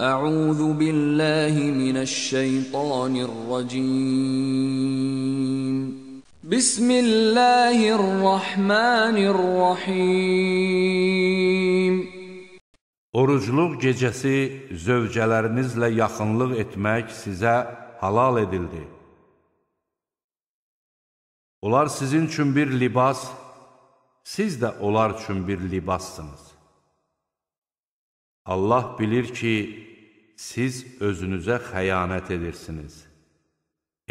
أعوذ بالله من الشيطان الرجيم بسم الله الرحمن الرحيم Orucluq gecəsi zövcələrinizlə yaxınlıq etmək sizə halal edildi. Onlar sizin üçün bir libas, siz də onlar üçün bir libassınız. Allah bilir ki, siz özünüzə xəyanət edirsiniz.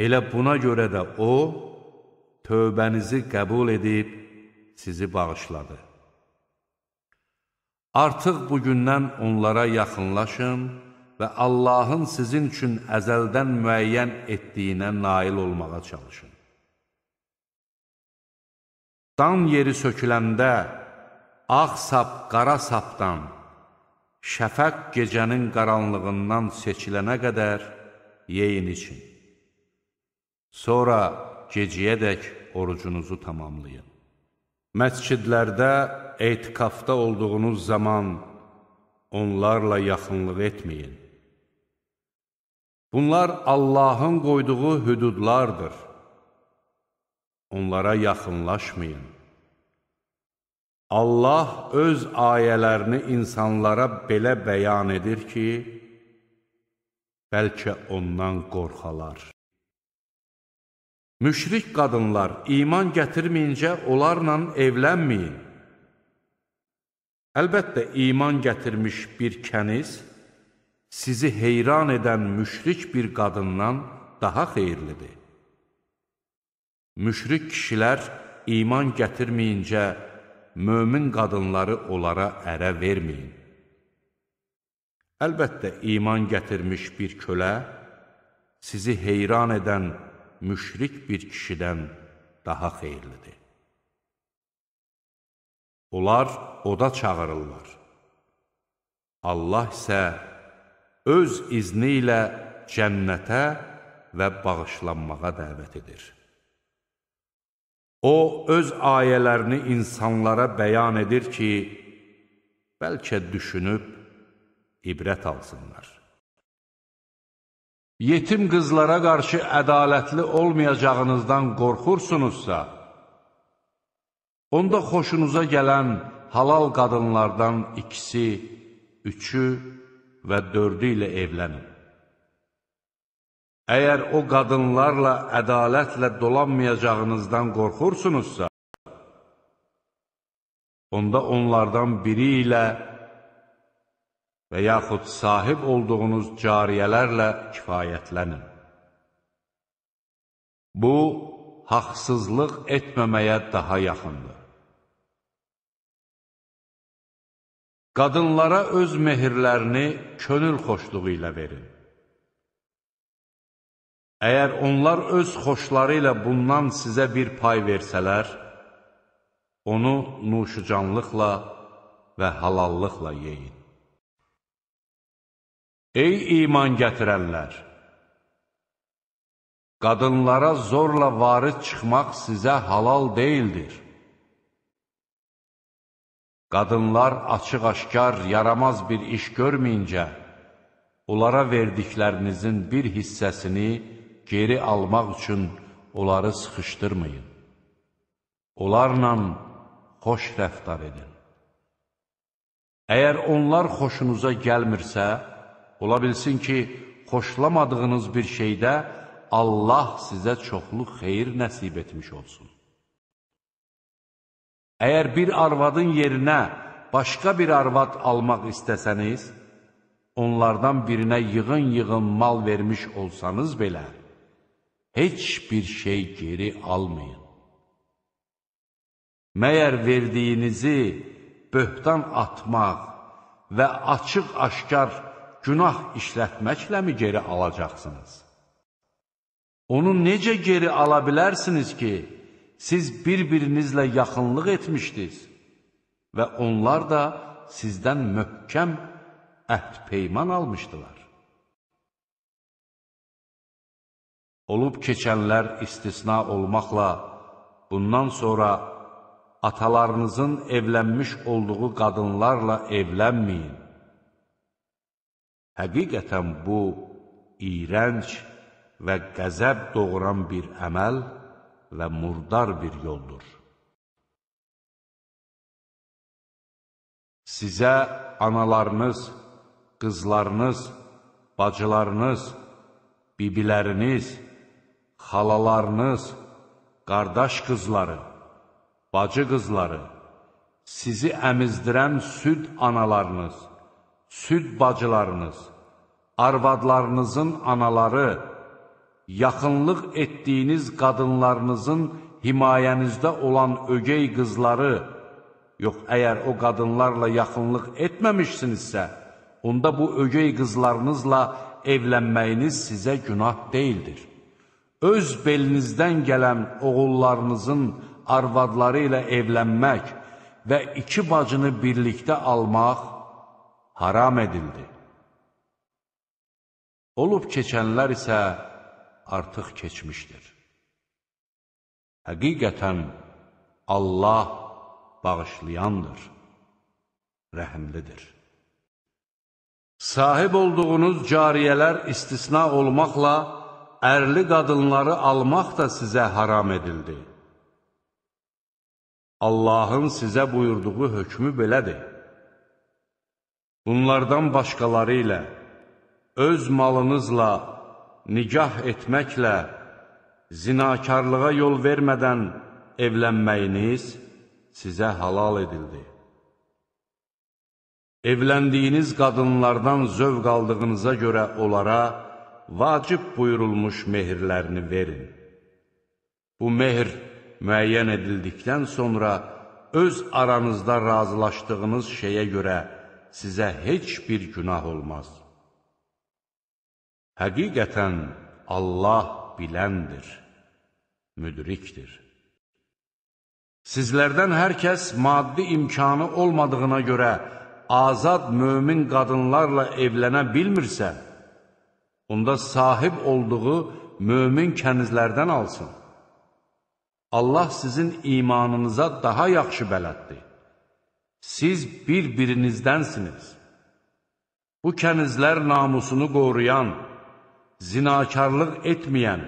Elə buna görə də O, tövbənizi qəbul edib, sizi bağışladı. Artıq bugündən onlara yaxınlaşın və Allahın sizin üçün əzəldən müəyyən etdiyinə nail olmağa çalışın. Dan yeri söküləndə, ağ sap qara sapdan, şəfəq gecənin qaranlığından seçilənə qədər yeyin için. Sonra geciyədək orucunuzu tamamlayın. Məscidlərdə eytikafda olduğunuz zaman onlarla yaxınlıq etməyin. Bunlar Allahın qoyduğu hüdudlardır. Onlara yaxınlaşmayın. Allah öz ayələrini insanlara belə bəyan edir ki, bəlkə ondan qorxalar. Müşrik qadınlar iman gətirməyincə onlarla evlənməyin. Əlbəttə, iman gətirmiş bir kəniz, sizi heyran edən müşrik bir qadından daha xeyirlidir. Müşrik kişilər iman gətirməyincə evlənməyin mömin qadınları onlara ərə verməyin. Əlbəttə, iman gətirmiş bir kölə, sizi heyran edən müşrik bir kişidən daha xeyirlidir. Onlar oda çağırırlar. Allah isə öz izni ilə cənnətə və bağışlanmağa dəvət edir. O, öz ayələrini insanlara bəyan edir ki, bəlkə düşünüb ibrət alsınlar. Yetim qızlara qarşı ədalətli olmayacağınızdan qorxursunuzsa, onda xoşunuza gələn halal qadınlardan ikisi, üçü və dördü ilə evlənin. Əgər o qadınlarla ədalətlə dolanmayacağınızdan qorxursunuzsa, onda onlardan biri ilə və yaxud sahib olduğunuz cariyələrlə kifayətlənin. Bu, haqsızlıq etməməyə daha yaxındır. Qadınlara öz mehirlərini könül xoşluğu ilə verin. Əgər onlar öz xoşları ilə bundan sizə bir pay versələr, onu nuşucanlıqla və halallıqla yeyin. Ey iman gətirənlər! Qadınlara zorla varid çıxmaq sizə halal deyildir. Qadınlar açıq-aşkar yaramaz bir iş görməyincə, onlara verdiklərinizin bir hissəsini geri almaq üçün onları sıxışdırmayın. Onlarla xoş rəftar edin. Əgər onlar xoşunuza gəlmirsə, ola bilsin ki, xoşlamadığınız bir şeydə Allah sizə çoxlu xeyir nəsib etmiş olsun. Əgər bir arvadın yerinə başqa bir arvad almaq istəsəniz, onlardan birinə yığın-yığın mal vermiş olsanız belə, heç bir şey geri almayın. Məyər verdiyinizi böhtan atmaq və açıq-aşkar günah işlətməkləmi geri alacaqsınız? Onu necə geri ala bilərsiniz ki, siz bir-birinizlə yaxınlıq etmişdiniz və onlar da sizdən möhkəm əhd peyman almışdılar? Olub keçənlər istisna olmaqla, bundan sonra atalarınızın evlənmiş olduğu qadınlarla evlənməyin. Həqiqətən bu, iyrənc və qəzəb doğuran bir əməl və murdar bir yoldur. Sizə analarınız, qızlarınız, bacılarınız, bibiləriniz, xalalarınız, qardaş qızları, bacı qızları, sizi əmizdirən süd analarınız, süd bacılarınız, arvadlarınızın anaları, yaxınlıq etdiyiniz qadınlarınızın himayənizdə olan ögey qızları, yox, əgər o qadınlarla yaxınlıq etməmişsinizsə, onda bu ögey qızlarınızla evlənməyiniz sizə günah deyildir öz belinizdən gələn oğullarınızın arvadları ilə evlənmək və iki bacını birlikdə almaq haram edildi. Olub keçənlər isə artıq keçmişdir. Həqiqətən Allah bağışlayandır, rəhimlidir. Sahib olduğunuz cariyələr istisna olmaqla, ərli qadınları almaq da sizə haram edildi. Allahın sizə buyurduğu hökmü belədir. Bunlardan başqaları ilə, öz malınızla, nikah etməklə, zinakarlığa yol vermədən evlənməyiniz sizə halal edildi. Evləndiyiniz qadınlardan zövq aldığınıza görə onlara vacib buyurulmuş mehirlərini verin. Bu mehir müəyyən edildikdən sonra öz aranızda razılaşdığınız şeyə görə sizə heç bir günah olmaz. Həqiqətən Allah biləndir, müdrikdir. Sizlərdən hər kəs maddi imkanı olmadığına görə azad mömin qadınlarla evlənə bilmirsə, onda sahib olduğu mömin kənizlərdən alsın. Allah sizin imanınıza daha yaxşı bələddir. Siz bir-birinizdənsiniz. Bu kənizlər namusunu qoruyan, zinakarlıq etməyən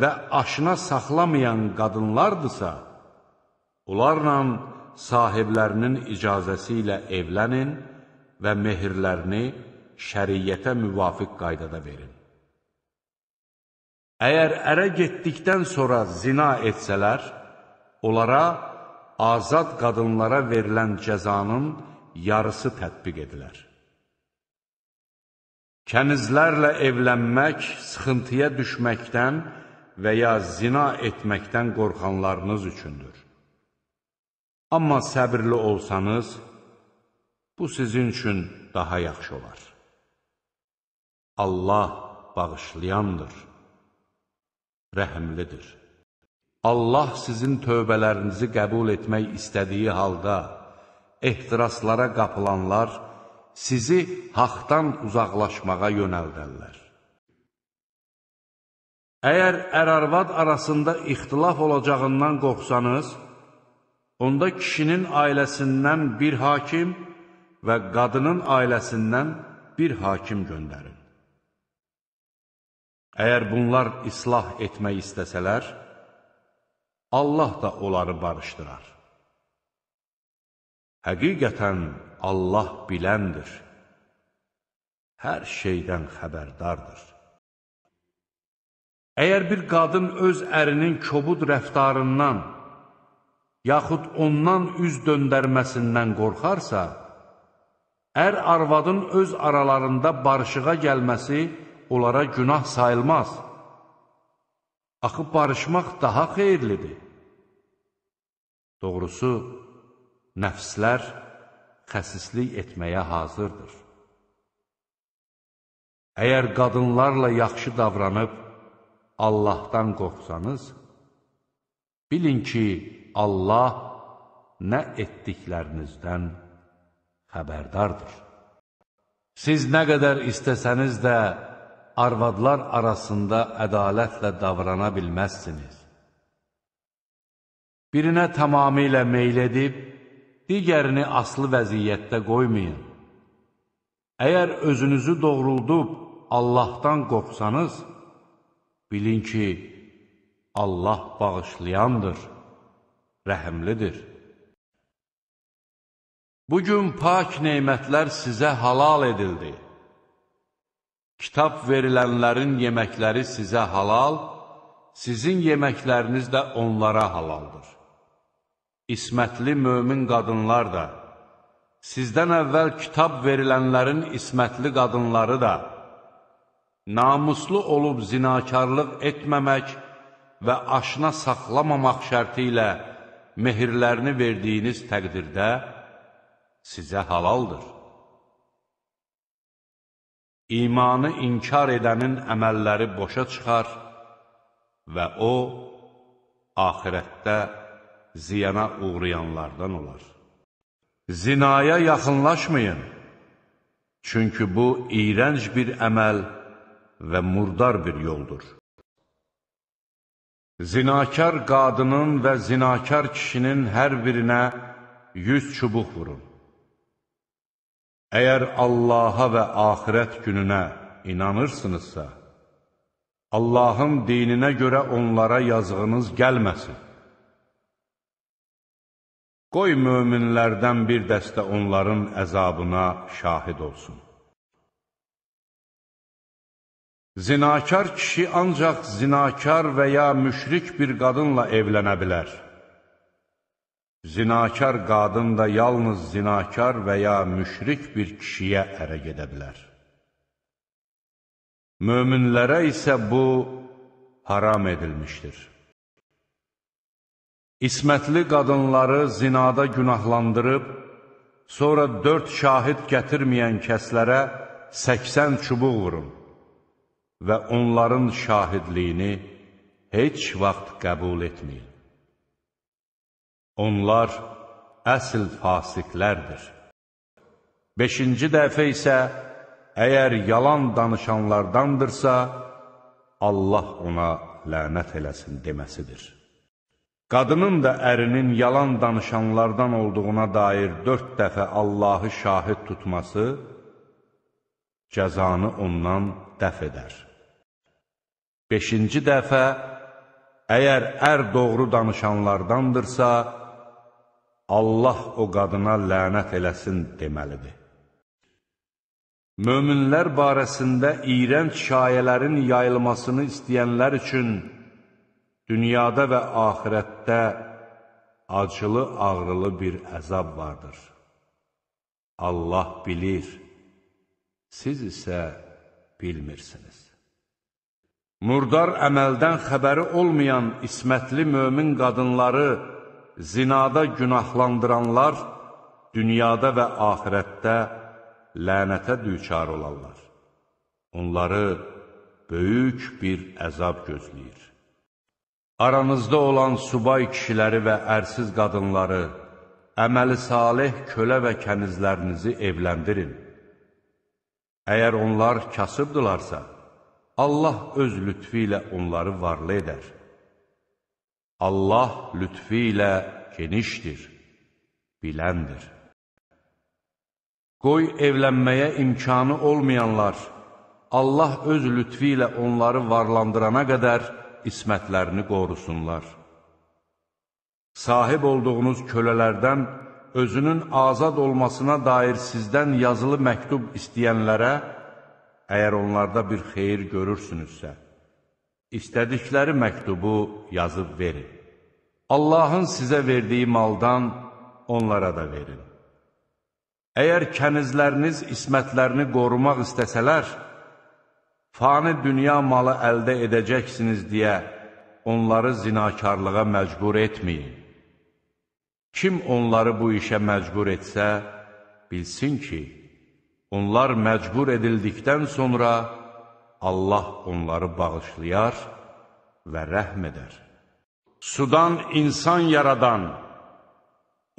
və aşına saxlamayan qadınlardırsa, onlarla sahiblərinin icazəsi ilə evlənin və mehirlərini şəriyyətə müvafiq qaydada verin. Əgər ərə getdikdən sonra zina etsələr, onlara azad qadınlara verilən cəzanın yarısı tətbiq edilər. Kənizlərlə evlənmək, sıxıntıya düşməkdən və ya zina etməkdən qorxanlarınız üçündür. Amma səbirli olsanız, bu sizin üçün daha yaxşı olar. Allah bağışlayandır, rəhəmlidir. Allah sizin tövbələrinizi qəbul etmək istədiyi halda, ehtiraslara qapılanlar sizi haqdan uzaqlaşmağa yönəldərlər. Əgər ərarvad arasında ixtilaf olacağından qorxsanız, onda kişinin ailəsindən bir hakim və qadının ailəsindən bir hakim göndərin. Əgər bunlar islah etmək istəsələr, Allah da onları barışdırar. Həqiqətən Allah biləndir, hər şeydən xəbərdardır. Əgər bir qadın öz ərinin kobud rəftarından, yaxud ondan üz döndərməsindən qorxarsa, ər arvadın öz aralarında barışığa gəlməsi, onlara günah sayılmaz. Axı barışmaq daha xeyirlidir. Doğrusu, nəfslər xəsislik etməyə hazırdır. Əgər qadınlarla yaxşı davranıb, Allahdan qorxsanız, bilin ki, Allah nə etdiklərinizdən xəbərdardır. Siz nə qədər istəsəniz də, arvadlar arasında ədalətlə davrana bilməzsiniz. Birinə tamamilə meyl edib, digərini aslı vəziyyətdə qoymayın. Əgər özünüzü doğruldub Allahdan qorxsanız, bilin ki, Allah bağışlayandır, rəhəmlidir. Bugün pak neymətlər sizə halal edildi. Kitab verilənlərin yeməkləri sizə halal, sizin yeməkləriniz də onlara halaldır. İsmətli mömin qadınlar da, sizdən əvvəl kitab verilənlərin ismətli qadınları da, namuslu olub zinakarlıq etməmək və aşna saxlamamaq şərti ilə mehirlərini verdiyiniz təqdirdə sizə halaldır. İmanı inkar edənin əməlləri boşa çıxar və o, axirətdə ziyana uğrayanlardan olar. Zinaya yaxınlaşmayın, çünki bu, iyrənc bir əməl və murdar bir yoldur. Zinakar qadının və zinakar kişinin hər birinə yüz çubuq vurun. Əgər Allaha və axirət gününə inanırsınızsa, Allahın dininə görə onlara yazığınız gəlməsin. Qoy möminlərdən bir dəstə onların əzabına şahid olsun. Zinakar kişi ancaq zinakar və ya müşrik bir qadınla evlənə bilər. Zinakar qadın da yalnız zinakar və ya müşrik bir kişiyə ərə gedə bilər. Möminlərə isə bu haram edilmişdir. İsmətli qadınları zinada günahlandırıb, sonra dörd şahid gətirməyən kəslərə 80 çubuq vurun və onların şahidliyini heç vaxt qəbul etməyin. Onlar əsl fasiqlərdir. Beşinci dəfə isə, əgər yalan danışanlardandırsa, Allah ona lənət eləsin deməsidir. Qadının da ərinin yalan danışanlardan olduğuna dair dörd dəfə Allahı şahid tutması cəzanı ondan dəf edər. Beşinci dəfə, əgər ər doğru danışanlardandırsa, Allah o qadına lənət eləsin deməlidir. Möminlər barəsində iyrənc şayələrin yayılmasını istəyənlər üçün dünyada və axirətdə acılı-ağrılı bir əzab vardır. Allah bilir, siz isə bilmirsiniz. Murdar əməldən xəbəri olmayan ismətli mömin qadınları zinada günahlandıranlar dünyada və ahirətdə lənətə düçar olarlar. Onları böyük bir əzab gözləyir. Aranızda olan subay kişiləri və ərsiz qadınları, əməli salih kölə və kənizlərinizi evləndirin. Əgər onlar kasıbdırlarsa, Allah öz lütfi ilə onları varlı edər. Allah lütfi ilə genişdir, biləndir. Qoy evlənməyə imkanı olmayanlar, Allah öz lütfi ilə onları varlandırana qədər ismətlərini qorusunlar. Sahib olduğunuz kölələrdən özünün azad olmasına dair sizdən yazılı məktub istəyənlərə, əgər onlarda bir xeyir görürsünüzsə, istədikləri məktubu yazıb verin. Allahın sizə verdiyi maldan onlara da verin. Əgər kənizləriniz ismətlərini qorumaq istəsələr, fani dünya malı əldə edəcəksiniz deyə onları zinakarlığa məcbur etməyin. Kim onları bu işə məcbur etsə, bilsin ki, onlar məcbur edildikdən sonra, Allah onları bağışlayar və rəhm edər. Sudan insan yaradan,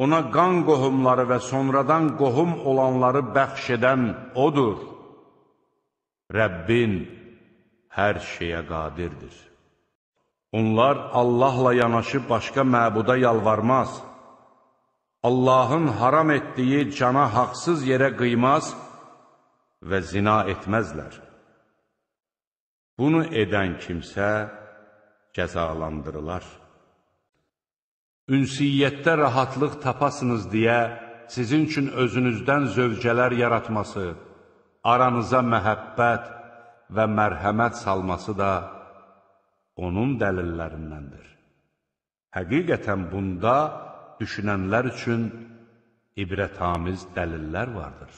ona qan qohumları və sonradan qohum olanları bəxş edən O'dur. Rəbbin hər şeyə qadirdir. Onlar Allahla yanaşı başqa məbuda yalvarmaz, Allahın haram etdiyi cana haqsız yerə qıymaz və zina etməzlər. Bunu edən kimsə cəzalandırılar. Ünsiyyətdə rahatlıq tapasınız deyə sizin üçün özünüzdən zövcələr yaratması, aranıza məhəbbət və mərhəmət salması da onun dəlillərindəndir. Həqiqətən bunda düşünənlər üçün ibrətamiz dəlillər vardır.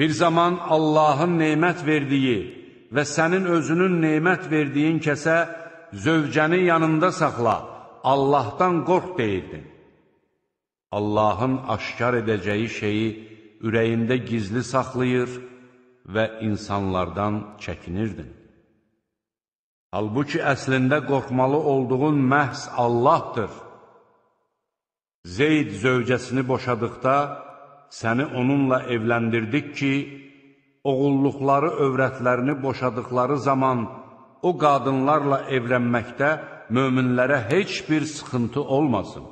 Bir zaman Allahın neymət verdiyi və sənin özünün neymət verdiyin kəsə zövcəni yanında saxla, Allahdan qorx deyirdin. Allahın aşkar edəcəyi şeyi ürəyində gizli saxlayır və insanlardan çəkinirdin. Halbuki əslində qorxmalı olduğun məhz Allahdır. Zeyd zövcəsini boşadıqda, səni onunla evləndirdik ki, oğulluqları övrətlərini boşadıqları zaman o qadınlarla evlənməkdə möminlərə heç bir sıxıntı olmasın.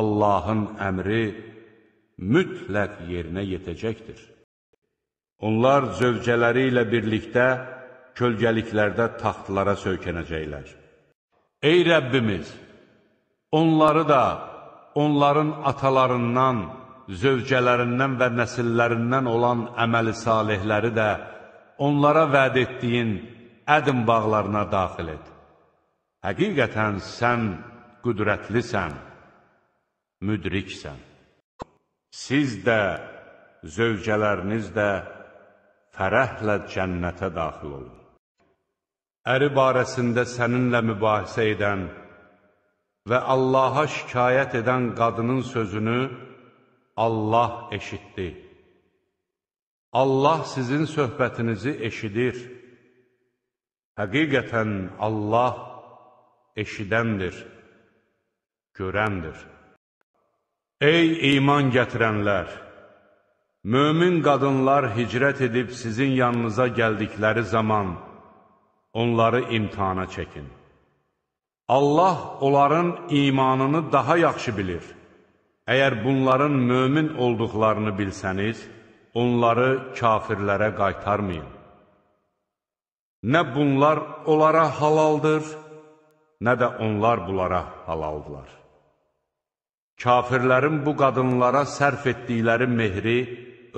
Allahın əmri mütləq yerinə yetəcəkdir. Onlar zövcələri ilə birlikdə kölgəliklərdə taxtlara söykənəcəklər. Ey Rəbbimiz! Onları da onların atalarından, zövcələrindən və nəsillərindən olan əməli salihləri də onlara vəd etdiyin ədim bağlarına daxil et. Həqiqətən sən qüdrətlisən, müdriksən. Siz də, zövcələriniz də fərəhlə cənnətə daxil olun. Əri barəsində səninlə mübahisə edən və Allaha şikayət edən qadının sözünü Allah eşitdi. Allah sizin söhbətinizi eşidir. Həqiqətən Allah eşidəndir, görəndir. Ey iman gətirənlər! Mömin qadınlar hicrət edib sizin yanınıza gəldikləri zaman onları imtihana çəkin. Allah onların imanını daha yaxşı bilir. Əgər bunların mömin olduqlarını bilsəniz, onları kafirlərə qaytarmayın. Nə bunlar onlara halaldır, nə də onlar bunlara halaldılar. Kafirlərin bu qadınlara sərf etdikləri mehri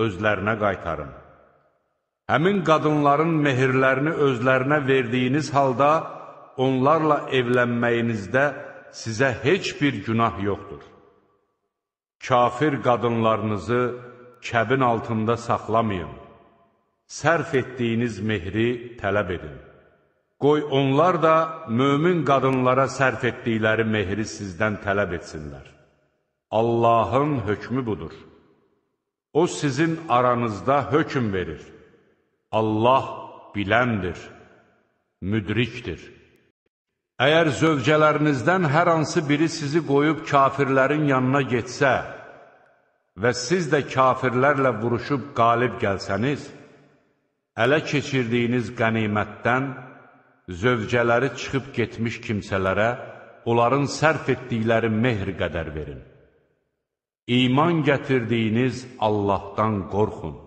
özlərinə qaytarın. Həmin qadınların mehirlərini özlərinə verdiyiniz halda, onlarla evlənməyinizdə sizə heç bir günah yoxdur. Kafir qadınlarınızı kəbin altında saxlamayın. Sərf etdiyiniz mehri tələb edin. Qoy onlar da mömin qadınlara sərf etdikləri mehri sizdən tələb etsinlər. Allahın hökmü budur. O sizin aranızda hökm verir. Allah biləndir, müdrikdir. Əgər zövcələrinizdən hər hansı biri sizi qoyub kafirlərin yanına getsə, və siz də kafirlərlə vuruşub qalib gəlsəniz, ələ keçirdiyiniz qənimətdən zövcələri çıxıb getmiş kimsələrə onların sərf etdikləri mehr qədər verin. İman gətirdiyiniz Allahdan qorxun.